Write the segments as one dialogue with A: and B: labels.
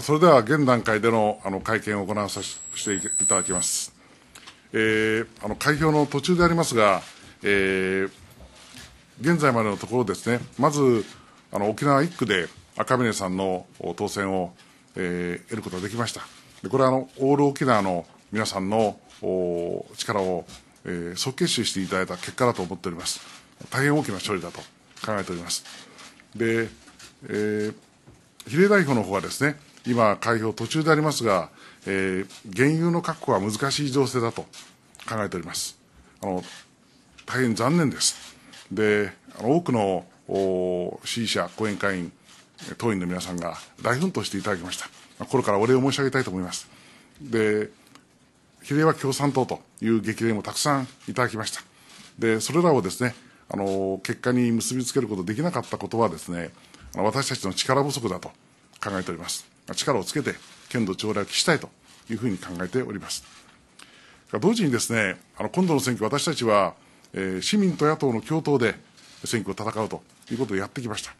A: それでは現段階でのあの会見を行わさせていただきます。えー、あの開票の途中でありますが、えー、現在までのところですね、まずあの沖縄1区で赤嶺さんの当選を、えー、得ることができました。でこれはあのオール沖縄の皆さんの力を、えー、即結集していただいた結果だと思っております。大変大きな勝利だと考えております。で、えー、比例代表の方はですね、今、開票途中でありますが、えー、原油の確保は難しい情勢だと考えております。あの大変残念です。で、多くの支持者、後援会員、党員の皆さんが大奮闘していただきました。心からお礼を申し上げたいと思います。で、比例は共産党という激励もたくさんいただきました。で、それらをですね、あの結果に結びつけることできなかったことはですね、私たちの力不足だと考えております。力をつけて、県土凋落したいというふうに考えております。同時にですね、あの今度の選挙、私たちは、えー、市民と野党の共闘で選挙を戦うということをやってきました。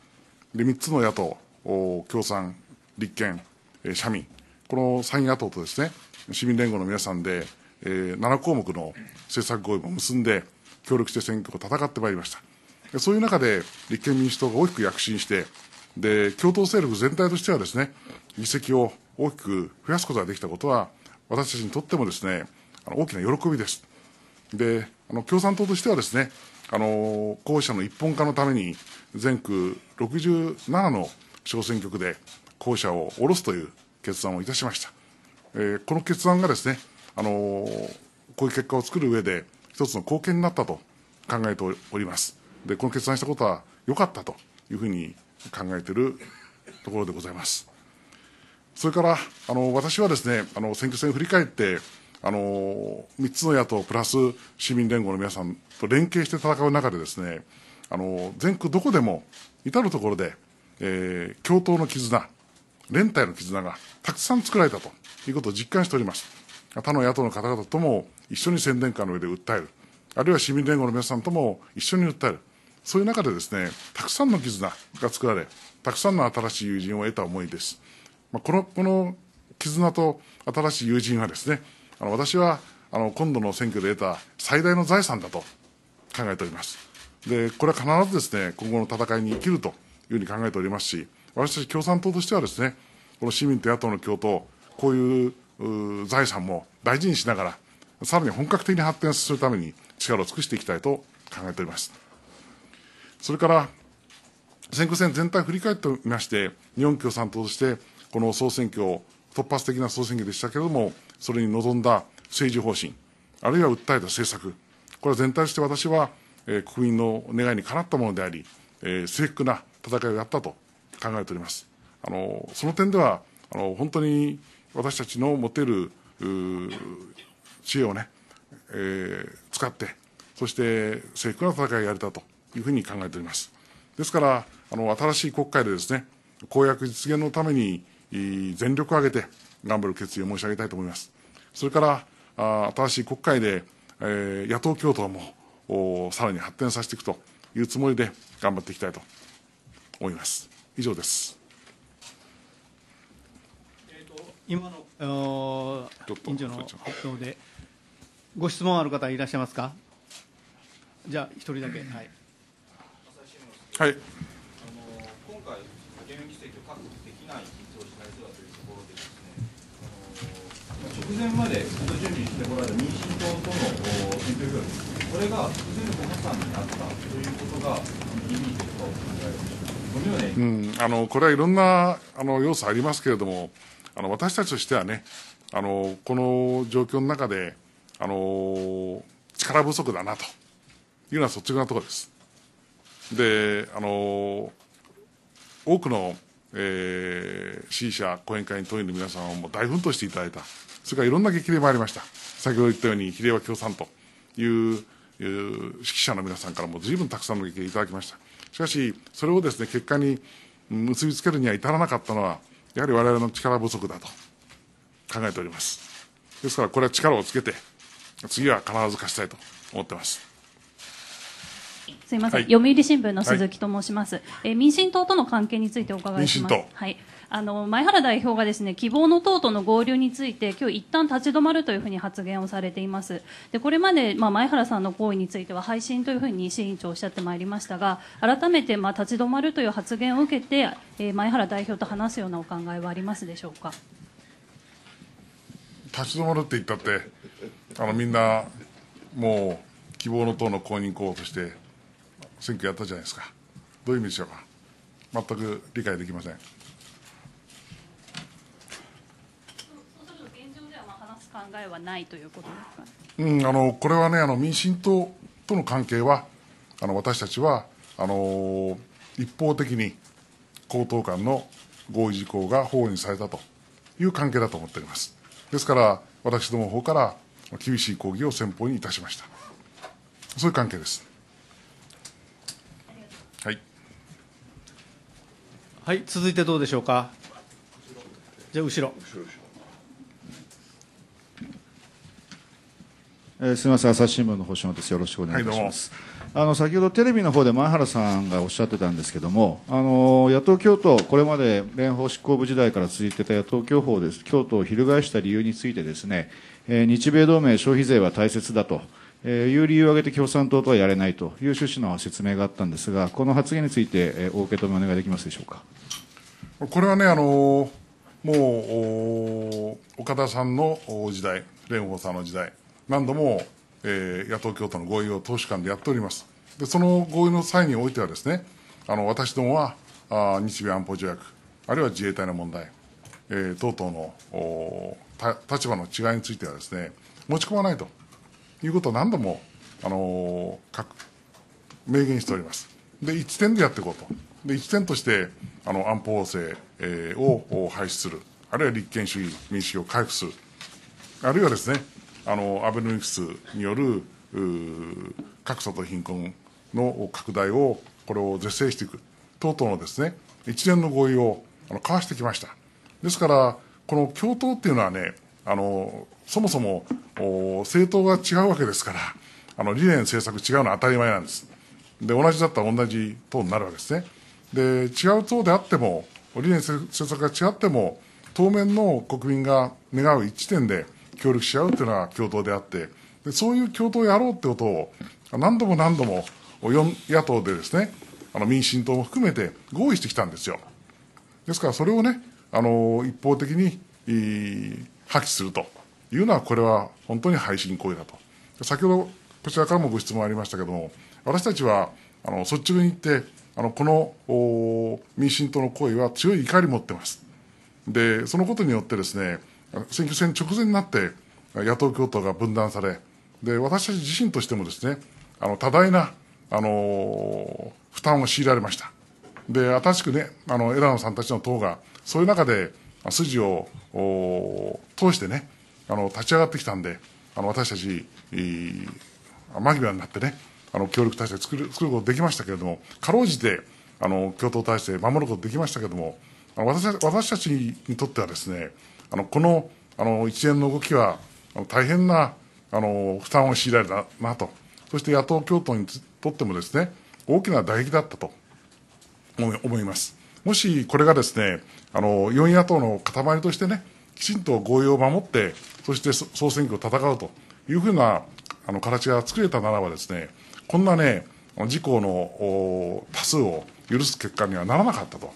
A: で、3つの野党、共産、立憲、えー、社民、この3野党とですね、市民連合の皆さんで、えー、7項目の政策合意を結んで、協力して選挙を戦ってまいりました。そういう中で、立憲民主党が大きく躍進して、で共闘勢力全体としてはですね議席を大きく増やすことができたことは私たちにとってもですね大きな喜びです。であの共産党としてはですねあの候補者の一本化のために全区67の小選挙区で候補者を下ろすという決断をいたしました、えー、この決断がですねあのこういう結果を作る上で一つの貢献になったと考えておりますでこの決断したことは良かったというふうに考えているところでございます。それからあの私はですねあの選挙戦を振り返ってあの3つの野党プラス市民連合の皆さんと連携して戦う中でですねあの全国どこでも至るところで、えー、共闘の絆連帯の絆がたくさん作られたということを実感しております他の野党の方々とも一緒に宣伝会の上で訴えるあるいは市民連合の皆さんとも一緒に訴えるそういう中でですね、たくさんの絆が作られ、たくさんの新しい友人を得た思いです。まあ、この、この絆と新しい友人はですね、あの私はあの今度の選挙で得た最大の財産だと考えております。で、これは必ずですね、今後の戦いに生きるというふうに考えておりますし、私たち共産党としてはですね、この市民と野党の共闘、こういう財産も大事にしながら、さらに本格的に発展するために力を尽くしていきたいと考えております。それから選挙戦全体を振り返ってみまして、日本共産党として、この総選挙、突発的な総選挙でしたけれども、それに臨んだ政治方針、あるいは訴えた政策、これは全体として私は、え国民の願いにかなったものであり、え正確な戦いをやったと考えております。あのその点ではあの、本当に私たちの持てる知恵をね、えー、使って、そして正確な戦いをやれたというふうに考えております。ですから、あの新しい国会でですね、公約実現のために全力を挙げて頑張る決意を申し上げたいと思います。それから、新しい国会で、え野党共闘もさらに発展させていくというつもりで頑張っていきたいと思います。以上です。
B: えー、と今の委員長の発表で、ご質問ある方いらっしゃいますか。じゃあ、一人だけ。はいはい、あの今回、派遣議席を確保できない一応しない人だというところでですね、あの直前までず準備してこられた民進党との選挙協力、これが直前の誤破になったということが意味とかを考え
A: るうん、あのこれはいろんなあの要素ありますけれども、あの私たちとしてはね、あのこの状況の中であの力不足だなというのは率直なところです。であの多くの、えー、支持者、後援会党員の皆さんをも大奮闘していただいた、それからいろんな激励もありました、先ほど言ったように比例は共産という。指揮者の皆さんからもずいぶんたくさんの激励いただきました。しかし、それをですね、結果に結びつけるには至らなかったのは、やはり我々の力不足だと考えております。ですから、これは力をつけて、次は必ず勝ちたいと思ってます。
B: すみません、はい、読売新聞の鈴木と申します、はい、えー、民進党との関係についてお伺いします。はい。あの前原代表がですね希望の党との合流について今日一旦立ち止まるというふうに発言をされていますでこれまで、まあ、前原さんの行為については配信というふうに新委員長おっしゃってまいりましたが改めて、まあ、立ち止まるという発言を受けて、えー、前原代表と話すようなお考えはありますでしょうか
A: 立ち止まるって言ったってあのみんなもう希望の党の公認候補として選挙やったじゃないですか、どういう意味でしょうか、全く理解できません。
B: 考えはないということですか、
A: うん、あのこれはねあの民進党との関係はあの私たちはあの一方的に高等間の合意事項が法にされたという関係だと思っておりますですから私どもの方から厳しい抗議を先方にいたしましたそういう関係です
B: はい、続いてどうでしょうか。じゃあ後ろ。えー、すみません、朝日新聞の星野です。よろしくお願いします。はい、あの先ほどテレビの方で前原さんがおっしゃってたんですけども、あの野党共闘これまで連邦執行部時代から続いてた野党共闘です。共闘を翻した理由についてですね、えー、日米同盟消費税は大切だと。えー、いう理由を挙げて共産党とはやれないという趣旨の説明があったんですが、この発言について、えー、お受け止めお願いできますでしょうか。
A: これはね、あのー、もう岡田さんの時代、蓮舫さんの時代、何度も、えー、野党共闘の合意を党首間でやっております。でその合意の際においてはですね、あの私どもはあ日米安保条約、あるいは自衛隊の問題、えー、等々の立場の違いについてはですね、持ち込まないと。いうことを何度も、あのー、明言しております。で、一点でやっていこうと。で、一点として、あの、安保法制、えー、を廃止する。あるいは立憲主義、民主主義を回復する。あるいはですね、あの、アベノミクスによる、格差と貧困の拡大を、これを是正していく。等々のですね、一連の合意を、あの、交わしてきました。ですから、この共闘っていうのはね、あの、そもそも政党が違うわけですから、あの理念、政策違うのは当たり前なんです。で、同じだったら同じ党になるわけですね。で、違う党であっても、理念、政策が違っても、当面の国民が願う一致点で協力し合うというのが共闘であってで、そういう共闘をやろうということを、何度も何度も野党でですね、あの民進党も含めて合意してきたんですよ。ですから、それをね、あの一方的に破棄すると。いうのは、これは本当に背信行為だと。先ほどこちらからもご質問ありましたけども、私たちはあの率直に言って、あのこの民進党の行為は強い怒りを持ってます。で、そのことによってですね、選挙戦直前になって野党共闘が分断され、で、私たち自身としてもですね、あの多大なあの負担を強いられました。で、新しくね、あの枝野さんたちの党が、そういう中で筋を通してね、あの立ち上がってきたんで、あの私たち、間際になってね、あの協力体制作る作ることできましたけれども、かろうじてあの共闘体制、守ることできましたけれども、あの私私たちにとってはですね、あのこのあの一連の動きは、あの大変なあの負担を強いられたなと、そして野党共闘にとってもですね、大きな打撃だったと思います。もしこれがですね、あの、4野党の塊としてね、きちんと合意を守って、そして総選挙を戦うというふうなあの形が作れたならばですね、こんなね、事項の多数を許す結果にはならなかったと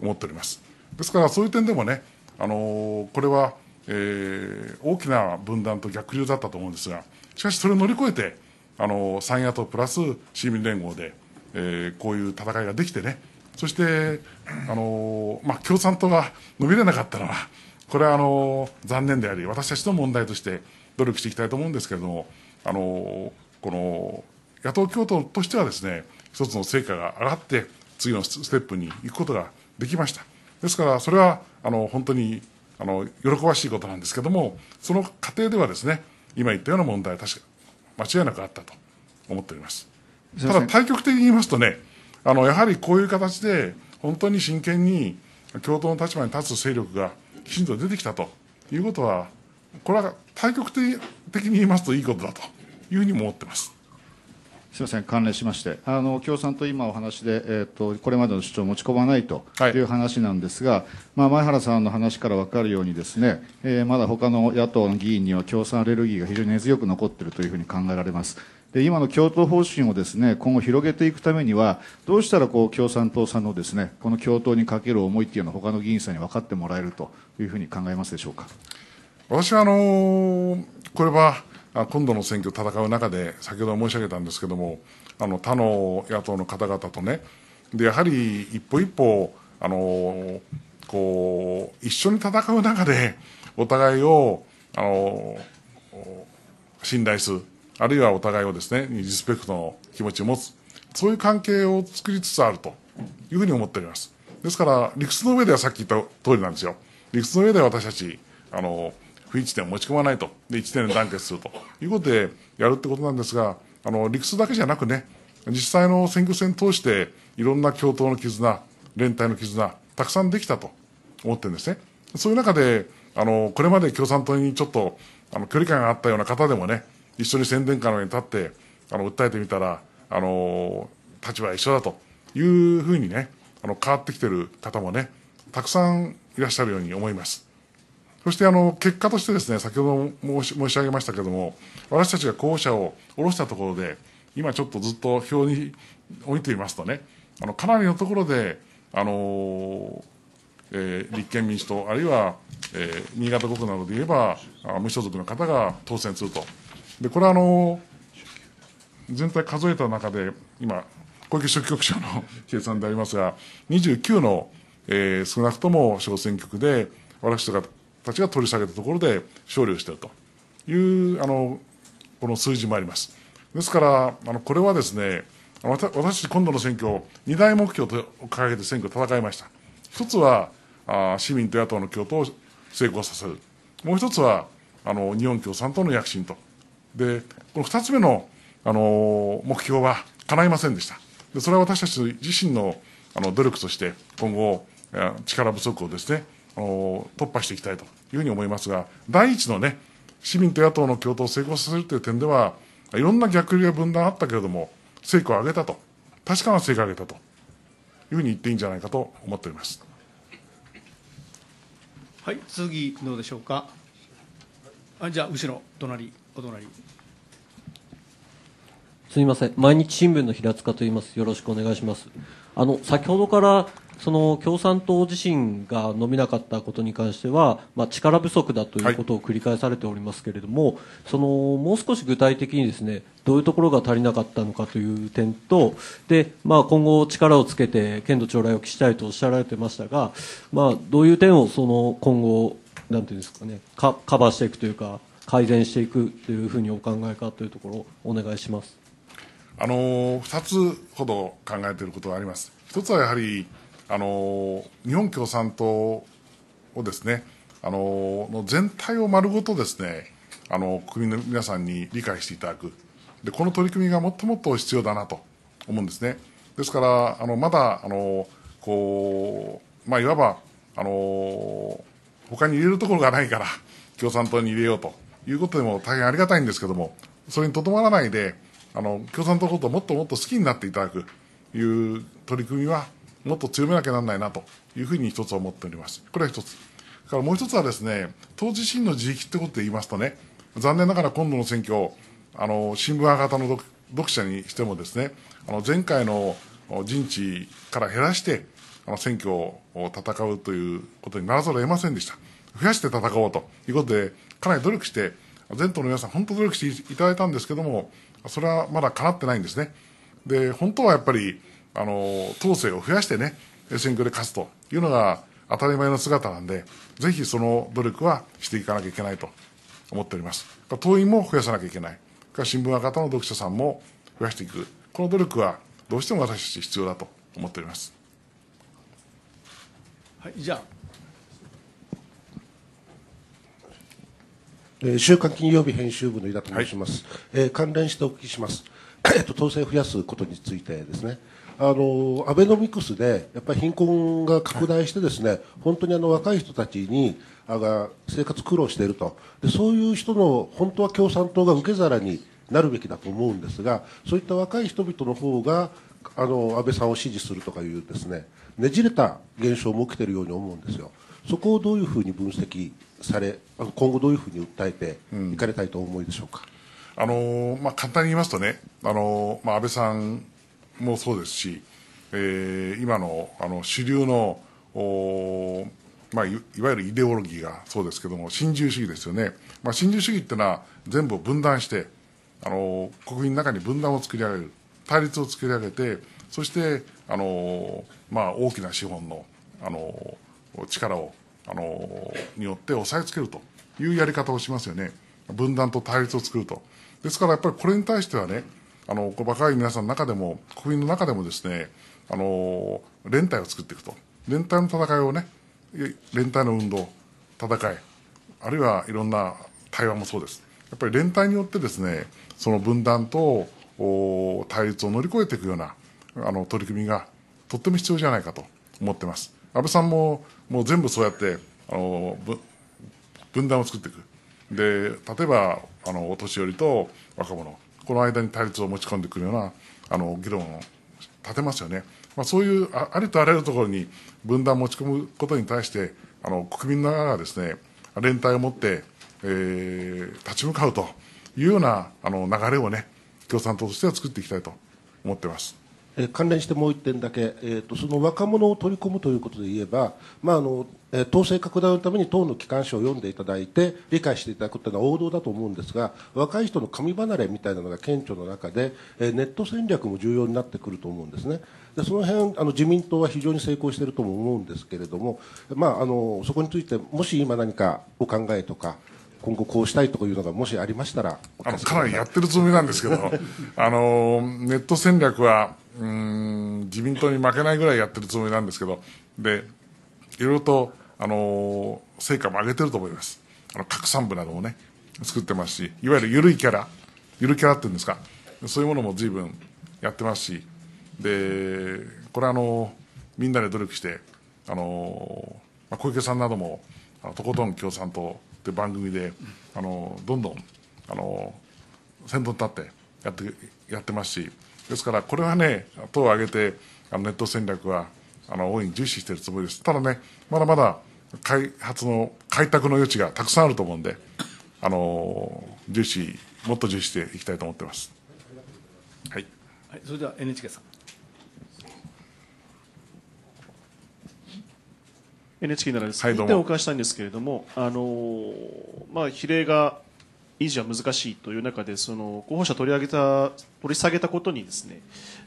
A: 思っております。ですから、そういう点でもね、あのこれは、えー、大きな分断と逆流だったと思うんですが、しかしそれを乗り越えて、あの三野党プラス市民連合で、えー、こういう戦いができてね、そして、あのまあ、共産党が伸びれなかったのは、これはあの残念であり、私たちの問題として努力していきたいと思うんですけれども、あのこの野党共闘としてはです、ね、一つの成果が上がって、次のステップに行くことができました。ですから、それはあの本当にあの喜ばしいことなんですけれども、その過程ではです、ね、今言ったような問題は確か間違いなくあったと思っております。ただ、対局的に言いますとね、あのやはりこういう形で、本当に真剣に共闘の立場に立つ勢力がちんと出てきたということは、これは対極的に言いますといいことだと
B: いうふうに思ってます。すみません、関連しまして、あの共産党、今お話で、えーと、これまでの主張を持ち込まないという話なんですが、はい、まあ、前原さんの話から分かるように、ですね、えー、まだ他の野党の議員には共産アレルギーが非常に根強く残っているというふうに考えられます。で今の共闘方針をですね今後広げていくためにはどうしたらこう共産党さんのですねこの共闘にかける思いっていうのは他の議員さんに分かってもらえると
A: いうふうに考えますでしょうか私はあのー、これは今度の選挙戦う中で先ほど申し上げたんですけどもあの他の野党の方々とねでやはり一歩一歩あのー、こう一緒に戦う中でお互いをあのー、信頼するあるいはお互いをですね、リスペクトの気持ちを持つ、そういう関係を作りつつあるというふうに思っております。ですから、理屈の上ではさっき言った通りなんですよ。理屈の上では私たち、あの、不一点を持ち込まないと。で、一点で団結するということでやるってことなんですが、あの、理屈だけじゃなくね、実際の選挙戦通して、いろんな共闘の絆、連帯の絆、たくさんできたと思ってるんですね。そういう中で、あの、これまで共産党にちょっと、あの、距離感があったような方でもね、一緒に宣伝会の上に立ってあの訴えてみたらあの立場は一緒だというふうにねあの変わってきてる方もねたくさんいらっしゃるように思います。そしてあの結果としてですね先ほど申し上げましたけれども私たちが候補者を下ろしたところで今ちょっとずっと表に置いてみますとねあのかなりのところであの、えー、立憲民主党あるいは、えー、新潟5区などで言えば無所属の方が当選するとでこれはあの全体数えた中で、今、小池書記局長の 計算でありますが、29の、えー、少なくとも小選挙区で、私たちが取り下げたところで勝利をしているというあのこの数字もあります。ですから、あのこれはですね、私、今度の選挙、2大目標と掲げて選挙を戦いました。一つはあ市民と野党の共闘を成功させる、もう一つはあの日本共産党の躍進と。でこの2つ目のあの目標は叶いませんでしたで、それは私たち自身のあの努力として、今後、力不足をですねあの突破していきたいというふうに思いますが、第一のね、市民と野党の共闘を成功させるという点では、いろんな逆流や分断あったけれども、成果を上げたと、確かな成果を上げたというふうに言っていいんじゃないかと思っております。
B: はい、次、どうでしょうか。あじゃあ、後ろ、隣。隣。すみません、毎日新聞の平塚と言います。よろしくお願いします。あの先ほどからその共産党自身が伸びなかったことに関しては、まあ、力不足だということを繰り返されておりますけれども、はい、そのもう少し具体的にですねどういうところが足りなかったのかという点とで、まあ、今後、力をつけて県土将来を期したいとおっしゃられてましたが、まあ、どういう点をその今後なんていうんですかねカバーしていくというか改善していくというふうにお考えかというところをお願いします。
A: あの2つほど考えていることがあります、1つはやはりあの日本共産党をですねあのの全体を丸ごとですねあの国民の皆さんに理解していただくで、この取り組みがもっともっと必要だなと思うんですね、ですから、あのまだあのこう、まあ、いわばあの他に入れるところがないから、共産党に入れようということでも大変ありがたいんですけども、それにとどまらないで、あの共産党のことをもっともっと好きになっていただくいう取り組みは、もっと強めなきゃならないなというふうに一つ思っております。これは一つ。からもう一つはですね、党自身の自力ってことで言いますとね、残念ながら今度の選挙、あの新聞型の読者にしてもですね、あの前回の陣地から減らして、あの選挙を戦うということにならざるを得ませんでした。増やして戦おうということで、かなり努力して、全党の皆さん、本当努力していただいたんですけども、それはまだかなってないんですね。で、本当はやっぱり、あの、党勢を増やしてね、選挙で勝つというのが当たり前の姿なんで、ぜひその努力はしていかなきゃいけないと思っております。党員も増やさなきゃいけない。新聞赤の読者さんも増やしていく。この努力はどうしても私たち必要だと
B: 思っております。はい、じゃえ週刊金曜日編集部の井田と申します、はい、えー、関連してお聞きします、えっと、当選を増やすことについてですねあのアベノミクスでやっぱり貧困が拡大してですね、はい、本当にあの若い人たちにあが生活苦労しているとでそういう人の本当は共産党が受け皿になるべきだと思うんですがそういった若い人々の方があの安倍さんを支持するとかいうですねねじれた現象も起きているように思うんですよ。そこをどういうふうに分析され今後どういうふうに訴えていかれたいと思いでしょうか、うん、あの
A: まあ、簡単に言いますとね、あのまあ、安倍さんもそうですし、えー、今のあの主流のお、まあ、いわゆるイデオロギーがそうですけども新自由主義ですよね、まあ、新自由主義っていうのは全部分断してあの国民の中に分断を作り上げる対立を作り上げてそしてあの、まあ、大きな資本のあの力をあのによって押さえつけるというやり方をしますよね、分断と対立を作ると、ですからやっぱりこれに対してはね、あの若い皆さんの中でも、国民の中でもですね、あの連帯を作っていくと、連帯の戦いをね、連帯の運動、戦い、あるいはいろんな対話もそうです、やっぱり連帯によってですね、その分断と対立を乗り越えていくようなあの取り組みがとっても必要じゃないかと思ってます。安倍さんももう全部そうやってあの分断を作っていくで例えばあのお年寄りと若者この間に対立を持ち込んでくるようなあの議論を立てますよね、まあ、そういうあありとあらゆるところに分断を持ち込むことに対してあの国民の側がですね連帯を持って、えー、立ち向かうというようなあの流
B: れをね共産党としては作っていきたいと思ってます。関連してもう1点だけ、えーと、その若者を取り込むということで言えば、まああのえー、党勢拡大のために党の機関紙を読んでいただいて理解していただくというのは王道だと思うんですが若い人の紙離れみたいなのが顕著の中で、えー、ネット戦略も重要になってくると思うんですね。でその辺あの自民党は非常に成功しているとも思うんですけれども、まあ、あのそこについてもし今何かお考えとか今後こうしたいというのがもしありましたら
A: あのかなりやってるつもりなんですけど あのネット戦略はうん自民党に負けないぐらいやってるつもりなんですけどでいろいろとあの成果も上げてると思いますあの拡散部などもね作ってますしいわゆる緩いキャラ緩キャラっていうんですかそういうものも随分やってますしでこれあのみんなで努力してあの、まあ、小池さんなどもあのとことん共産党って番組であのどんどんあの先頭に立ってやってやってますしですからこれはね党を挙げてあのネット戦略はあの大いに重視しているつもりですただねまだまだ開発の開拓の余地がたくさんあると思うんであの重視もっと重視していきたいと思ってます。
B: はい、はい、それでは NHK さん NHK
A: ならです、はい、1点お
B: 伺いしたいんですけれども、あのまあ、比例が維持は難しいという中でその候補者取り上げた取り下げたことにですね、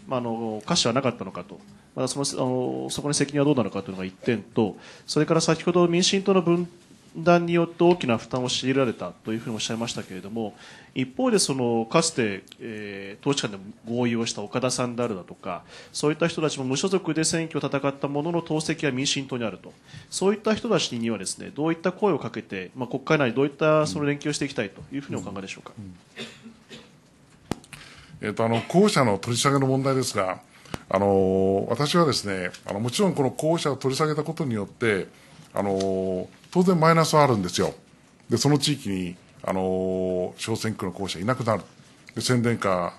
B: まあ、あの瑕疵はなかったのかと、まあ、そのあのそこに責任はどうなのかというのが1点とそれから先ほど民進党の分断によって大きな負担を強いられたというふうにおっしゃいましたけれども一方でそのかつて、えー、統治下で合意をした岡田さんであるだとかそういった人たちも無所属で選挙を戦ったものの党籍は民進党にあるとそういった人たちにはですねどういった声をかけて、まあ、国会内にどういったその連携をしていきたいというふうにお考えでしょうか。
A: えーと、あの補者の取り下げの問題ですがあの私はですねあのもちろんこの補者を取り下げたことによってあの当然マイナスはあるんですよ。で、その地域に、あのー、小選挙区の候補者いなくなる。で、宣伝下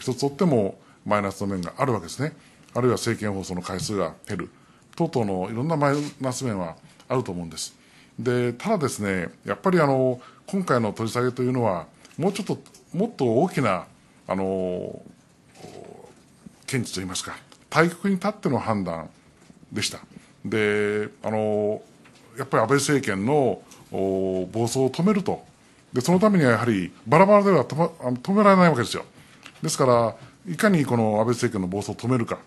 A: 一つとってもマイナスの面があるわけですね。あるいは政権放送の回数が減る。等々のいろんなマイナス面はあると思うんです。で、ただですね、やっぱりあの、今回の取り下げというのは、もうちょっと、もっと大きな、あの、検地といいますか、対局に立っての判断でした。で、あの、やっぱり安倍政権の暴走を止めると、でそのためにはやはり、バラバラでは止,、ま、止められないわけですよ。ですから、いかにこの安倍政権の暴走を止めるか、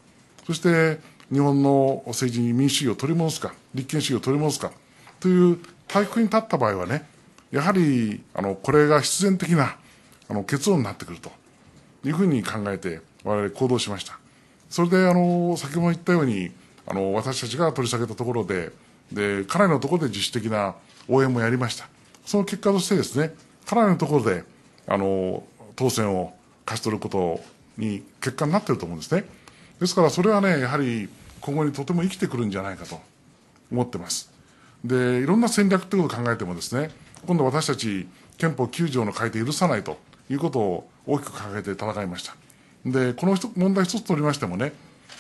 A: そして日本の政治に民主主義を取り戻すか、立憲主義を取り戻すかという対局に立った場合はね、やはりあのこれが必然的なあの結論になってくるというふうに考えて、我々行動しました。それであの先ほど言ったようにあの私たちが取り下げたところでで、かなりのところで自主的な応援もやりました。その結果としてですね、かなりのところで、あの、当選を勝ち取ることに結果になってると思うんですね。ですからそれはね、やはり今後にとても生きてくるんじゃないかと思ってます。で、いろんな戦略ということを考えてもですね、今度私たち憲法9条の改定許さないということを大きく掲げて戦いました。で、この問題一つとりましてもね、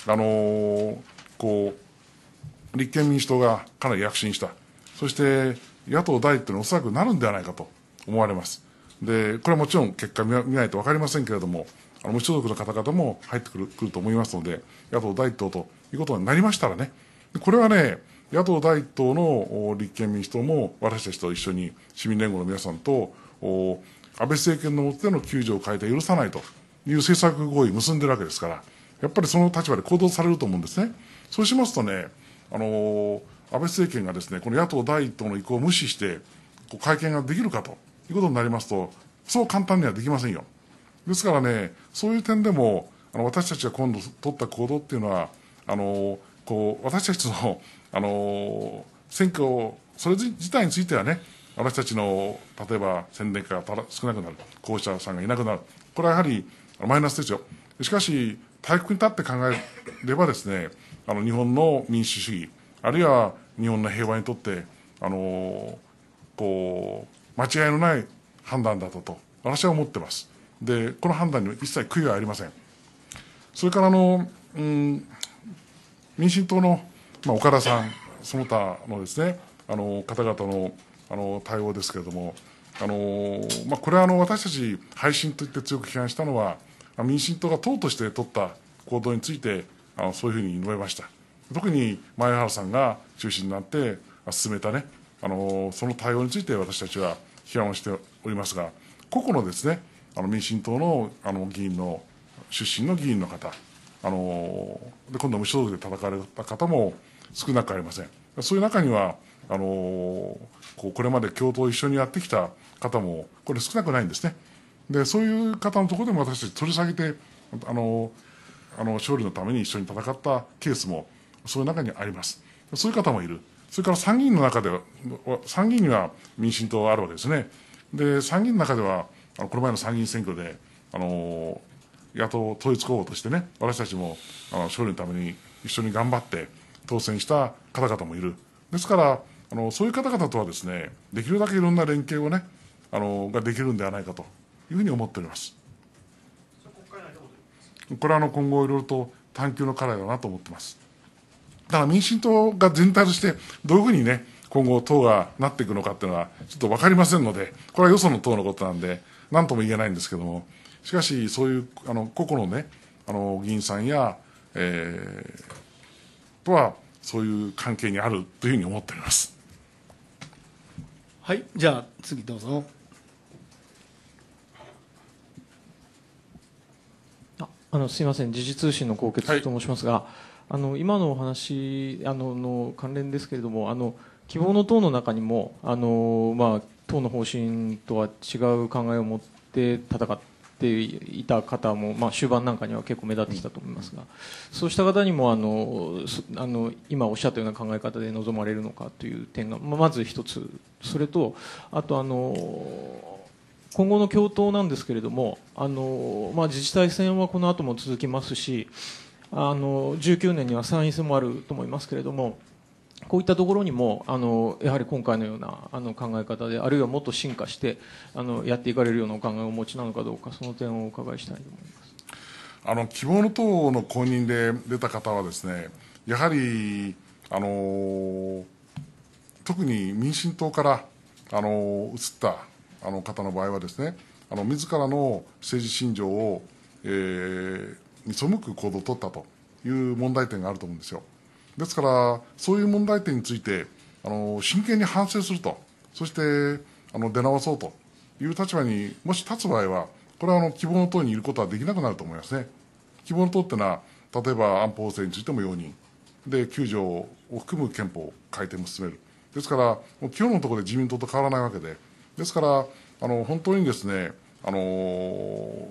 A: あのー、こう、立憲民主党がかなり躍進した、そして野党第一というのはおそらくなるんではないかと思われます。でこれはもちろん結果見ないと分かりませんけれども、あの無所属の方々も入ってくるくると思いますので、野党第一党ということになりましたらね、これはね、野党第一党の立憲民主党も、私たちと一緒に市民連合の皆さんと、安倍政権の下での救助を変えて許さないという政策合意を結んでるわけですから、やっぱりその立場で行動されると思うんですね。そうしますとね、あの安倍政権がですねこの野党第一党の意向を無視してこう会見ができるかということになりますとそう簡単にはできませんよですからねそういう点でもあの私たちが今度取った行動っていうのはあのこう私たちのあの選挙それ自体についてはね私たちの例えば宣伝家が少なくなる候補者さんがいなくなるこれはやはりマイナスですよしかし大国に立って考えればですねあの日本の民主主義あるいは日本の平和にとってあのこう間違いのない判断だったと私は思ってますでこの判断には一切悔いはありませんそれからあの、うん、民進党の、まあ、岡田さんその他のですねあの方々のあの対応ですけれどもあの、まあ、これはあの私たち、配信といって強く批判したのは、民進党が党として取った行動について、あのそういうふうに述べました特に前原さんが中心になって進めたねあのその対応について私たちは批判をしておりますが個々のですねあの民進党のあの議員の出身の議員の方あので今度無所属で叩かれた方も少なくありませんそういう中にはあのこうこれまで共闘一緒にやってきた方もこれ少なくないんですねでそういう方のところでも私たち取り下げてあのあの勝利のために一緒に戦ったケースも、そういう中にあります。そういう方もいる。それから参議院の中では、参議院には民進党があるわけですね。で、参議院の中では、あのこの前の参議院選挙で、あの野党統一候補としてね、私たちもあの勝利のために一緒に頑張って当選した方々もいる。ですから、あのそういう方々とはですね、できるだけいろんな連携をね、あのができるんではないかというふうに思っております。これはあの今後いろいろと探求の課題だなと思ってます。だから民進党が全体としてどういうふうにね、今後党がなっていくのかっていうのはちょっと分かりませんので、これはよその党のことなんで、何とも言えないんですけども、しかしそういうあの個々のね、あの議員さんや、えー、とはそういう関係にあるというふうに思っております。
B: はい、じゃあ次どうぞ。あのすみません、時事通信の高潔と申しますが、はい、あの今のお話あのの関連ですけれども、あの希望の党の中にもあの、まあ、党の方針とは違う考えを持って戦っていた方も、まあ、終盤なんかには結構目立ってきたと思いますが、うん、そうした方にもあのあの今おっしゃったような考え方で臨まれるのかという点が、まあ、まず一つ、それとあとあの今後の共闘なんですけれども、あのまあ、自治体選はこの後も続きますし、あの19年には参院選もあると思いますけれども、こういったところにもあのやはり今回のようなあの考え方で、あるいはもっと進化してあのやっていかれるようなお考えをお持ちなのかどうか、その点をお伺いしたいと思います
A: あの希望の党の公認で出た方は、ですねやはり、あの特に民進党から、あの移ったあの方の場合はですねあの自らの政治信条を、えー、に背く行動を取ったという問題点があると思うんですよですからそういう問題点についてあの真剣に反省するとそしてあの出直そうという立場にもし立つ場合はこれはあの希望の党にいることはできなくなると思いますね希望の党ってのは例えば安保法制についても容認で9条を含む憲法改定も進めるですから、今日のところで自民党と変わらないわけで、ですから、あの本当にですねあの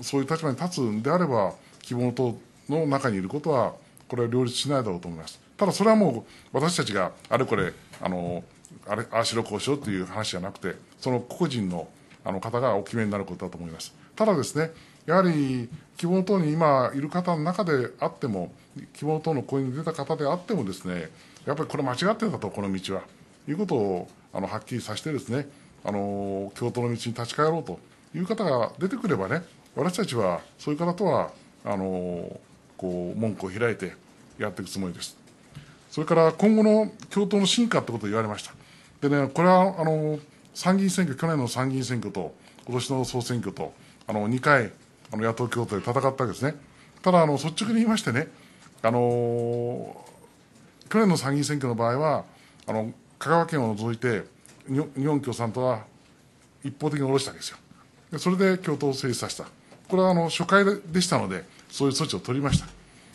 A: そういう立場に立つんであれば、希望の党の中にいることは、これは両立しないだろうと思います。ただそれはもう私たちがあれこれあのあれあしろこうしろという話じゃなくてその個々人のあの方がお決めになることだと思いますただですねやはり希望等に今いる方の中であっても希望等の声に出た方であってもですねやっぱりこれ間違ってたとこの道はということをあのはっきりさせてですねあのー、教の道に立ち返ろうという方が出てくればね私たちはそういう方とはあのー、こう門戸を開いてやっていくつもりですそれから今後の共闘の進化ってことを言われましたでねこれはあのー、参議院選挙去年の参議院選挙と今年の総選挙とあの2回あの野党共闘で戦ったわけですねただあの率直に言いましてねあの去年の参議院選挙の場合はあの香川県を除いて日本共産党は一方的に下ろしたわけですよ。でそれで共闘を成立させた。これはあの初回でしたので、そういう措置を取りました。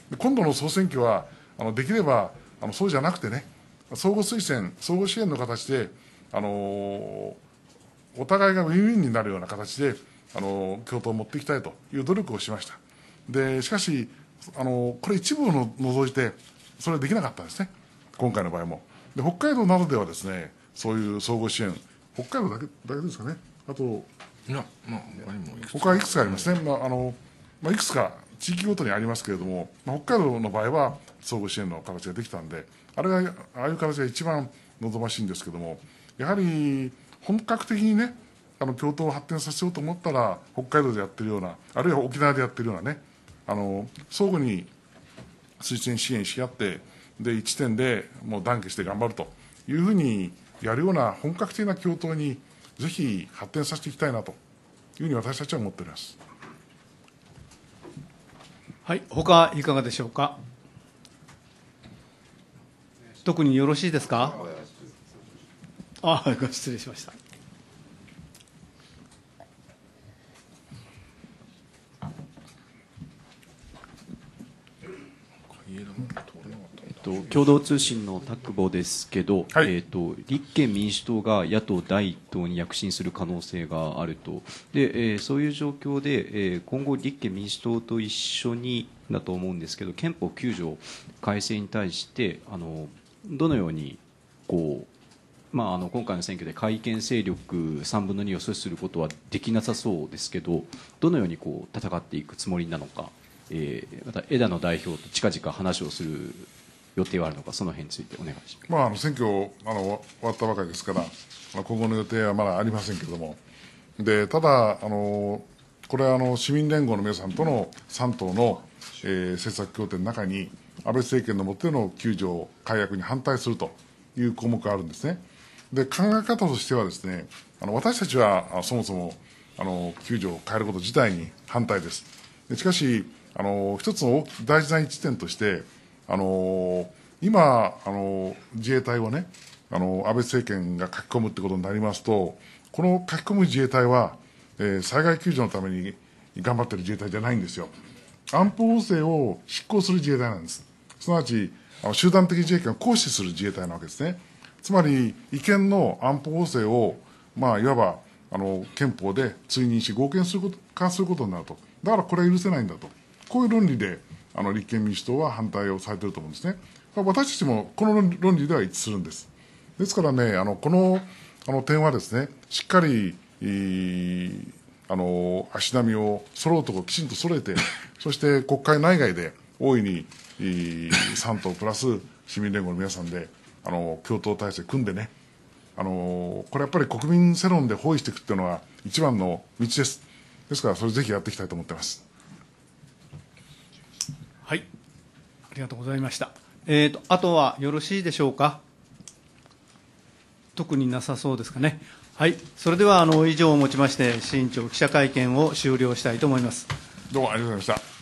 A: で今度の総選挙は、あのできればあのそうじゃなくてね、相互推薦、相互支援の形で、あのお互いがウィンウィンになるような形で、あの共闘を持っていきたいという努力をしました。でしかしあの、これ一部を除いて、それはできなかったんですね、今回の場合も。で北海道などではですねそういう総合支援北海道だけだけですかねあとほ、まあ、他いくつ他いくつかありますね、まああのまあ、いくつか地域ごとにありますけれども、まあ、北海道の場合は相互支援の形ができたんであれがああいう形が一番望ましいんですけれどもやはり本格的にねあの共闘を発展させようと思ったら北海道でやってるようなあるいは沖縄でやってるようなねあの相互に推薦支援し合ってで一点でもう団結して頑張るというふうにやるような本格的な共闘にぜひ発展させていきたいなというふうに私たちは思っております。
B: はい、他いかがでしょうか。特によろしいですか。あ、失礼しました。共同通信の田久保ですけど、はい、えーと、と立憲民主党が野党第一党に躍進する可能性があると、でえー、そういう状況で、えー、今後、立憲民主党と一緒にだと思うんですけど、憲法9条改正に対して、あのどのようにこうまあ、あの今回の選挙で改憲勢力3分の2を阻止することはできなさそうですけどどのようにこう戦っていくつもりなのか、えー、また枝野代表と近々話をする予定はあるのか、その辺についてお願いし
A: ます、まあ、選挙あの終わったばかりですから、今後の予定はまだありませんけれども、でただ、あのこれはあの市民連合の皆さんとの3党の、えー、政策協定の中に、安倍政権の下ての9条改悪に反対するという項目があるんですね。で考え方としてはですねあの私たちはそもそもあの救助を変えること自体に反対です。しかしあの一つの大事な一点としてあの今、あの自衛隊をねあの、安倍政権が書き込むってことになりますと、この書き込む自衛隊は、えー、災害救助のために頑張ってる自衛隊じゃないんですよ、安保法制を執行する自衛隊なんです、すなわちあの集団的自衛権を行使する自衛隊なわけですね、つまり違憲の安保法制を、まあ、いわばあの憲法で追認し、合憲すること化することになると、だからこれは許せないんだと、こういう論理で。あの立憲民主党は反対をされていると思うんですね、私たちもこの論理では一致するんです。ですからね、あのこのあの点はですね、しっかり、あの足並みを揃うところきちんと揃えて、そして国会内外で大いに、え3党プラス市民連合の皆さんで、あの共闘体制組んでね、あのこれやっぱり国民世論で包囲していくっていうのは、一番の道です。ですから、それぜひやっていきたいと思ってます。
B: はい。ありがとうございました。えっ、ー、と、あとはよろしいでしょうか。特になさそうですかね。はい。それでは、あの、以上をもちまして、新潮記者会見を終了したいと思います。どうもありがとうございました。